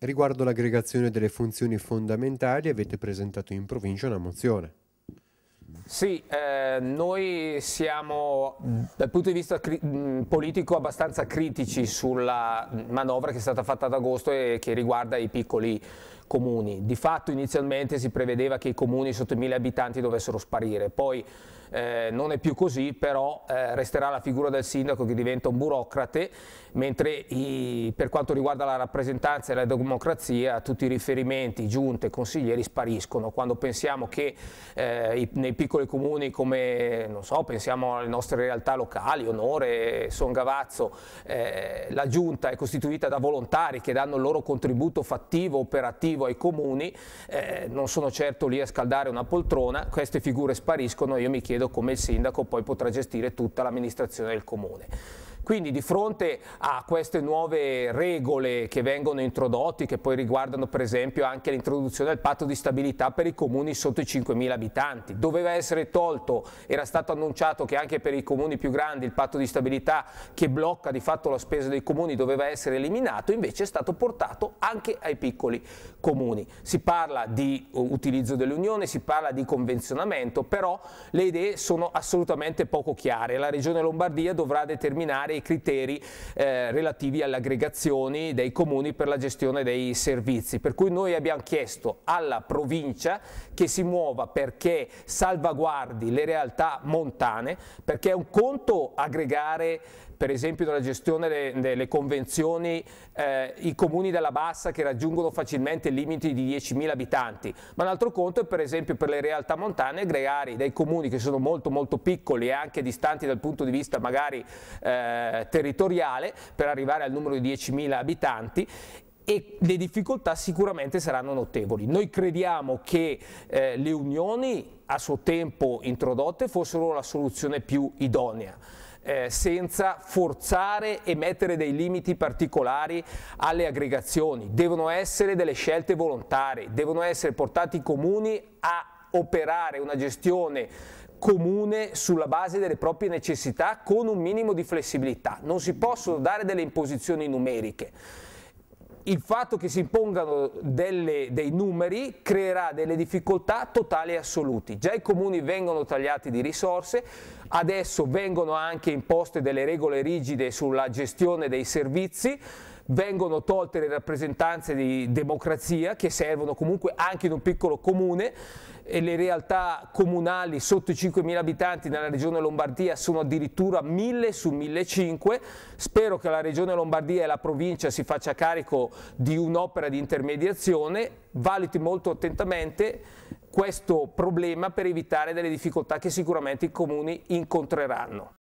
Riguardo l'aggregazione delle funzioni fondamentali avete presentato in provincia una mozione. Sì, eh, noi siamo dal punto di vista mm, politico abbastanza critici sulla manovra che è stata fatta ad agosto e che riguarda i piccoli comuni. Di fatto inizialmente si prevedeva che i comuni sotto i mille abitanti dovessero sparire, poi eh, non è più così, però eh, resterà la figura del sindaco che diventa un burocrate, mentre i, per quanto riguarda la rappresentanza e la democrazia tutti i riferimenti, giunte, consiglieri spariscono. Quando pensiamo che eh, i, nei piccoli comuni come, non so, pensiamo alle nostre realtà locali, Onore, Son Gavazzo, eh, la giunta è costituita da volontari che danno il loro contributo fattivo, operativo ai comuni, eh, non sono certo lì a scaldare una poltrona, queste figure spariscono, io mi chiedo come il sindaco poi potrà gestire tutta l'amministrazione del comune. Quindi di fronte a queste nuove regole che vengono introdotte, che poi riguardano per esempio anche l'introduzione del patto di stabilità per i comuni sotto i 5.000 abitanti, doveva essere tolto, era stato annunciato che anche per i comuni più grandi il patto di stabilità che blocca di fatto la spesa dei comuni doveva essere eliminato, invece è stato portato anche ai piccoli comuni. Si parla di eh, utilizzo dell'Unione, si parla di convenzionamento, però le idee sono assolutamente poco chiare. La Regione Lombardia dovrà determinare i criteri eh, relativi alle aggregazioni dei comuni per la gestione dei servizi. Per cui noi abbiamo chiesto alla provincia che si muova perché salvaguardi le realtà montane, perché è un conto aggregare per esempio nella gestione delle, delle convenzioni eh, i comuni della Bassa che raggiungono facilmente limiti di 10.000 abitanti, ma un altro conto è per esempio per le realtà montane aggregare dei comuni che sono molto molto piccoli e anche distanti dal punto di vista magari eh, eh, territoriale per arrivare al numero di 10.000 abitanti e le difficoltà sicuramente saranno notevoli. Noi crediamo che eh, le unioni a suo tempo introdotte fossero la soluzione più idonea. Eh, senza forzare e mettere dei limiti particolari alle aggregazioni, devono essere delle scelte volontarie, devono essere portati i comuni a operare una gestione comune sulla base delle proprie necessità con un minimo di flessibilità. Non si possono dare delle imposizioni numeriche. Il fatto che si impongano delle, dei numeri creerà delle difficoltà totali e assoluti. Già i comuni vengono tagliati di risorse, adesso vengono anche imposte delle regole rigide sulla gestione dei servizi vengono tolte le rappresentanze di democrazia che servono comunque anche in un piccolo comune e le realtà comunali sotto i 5.000 abitanti nella regione Lombardia sono addirittura 1.000 su 1.500. Spero che la regione Lombardia e la provincia si faccia carico di un'opera di intermediazione, valuti molto attentamente questo problema per evitare delle difficoltà che sicuramente i comuni incontreranno.